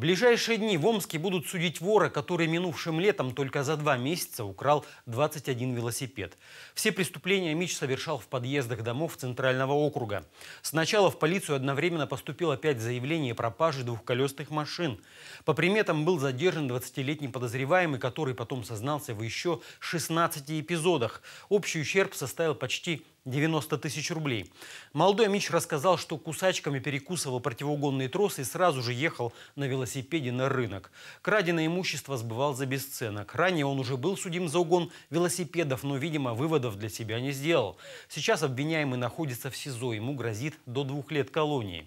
ближайшие дни в Омске будут судить вора, который минувшим летом только за два месяца украл 21 велосипед. Все преступления Мич совершал в подъездах домов Центрального округа. Сначала в полицию одновременно поступило пять заявлений о пропаже двухколесных машин. По приметам был задержан 20-летний подозреваемый, который потом сознался в еще 16 эпизодах. Общий ущерб составил почти 90 тысяч рублей. Молодой Мич рассказал, что кусачками перекусывал противоугонные тросы и сразу же ехал на велосипед велосипеде на рынок. Краденое имущество сбывал за бесценок. Ранее он уже был судим за угон велосипедов, но, видимо, выводов для себя не сделал. Сейчас обвиняемый находится в СИЗО. Ему грозит до двух лет колонии.